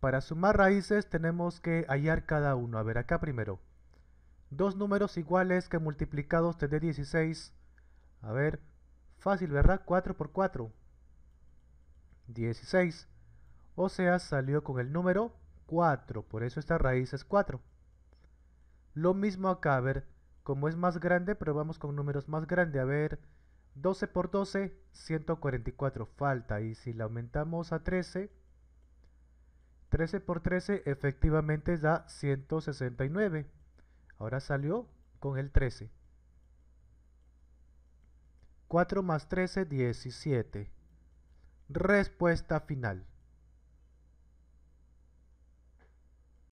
Para sumar raíces tenemos que hallar cada uno. A ver, acá primero. Dos números iguales que multiplicados te dé 16. A ver, fácil, ¿verdad? 4 por 4. 16. O sea, salió con el número 4. Por eso esta raíz es 4. Lo mismo acá, a ver, como es más grande, probamos con números más grandes. A ver, 12 por 12, 144. Falta. Y si la aumentamos a 13 13 por 13 efectivamente da 169. Ahora salió con el 13. 4 más 13, 17. Respuesta final.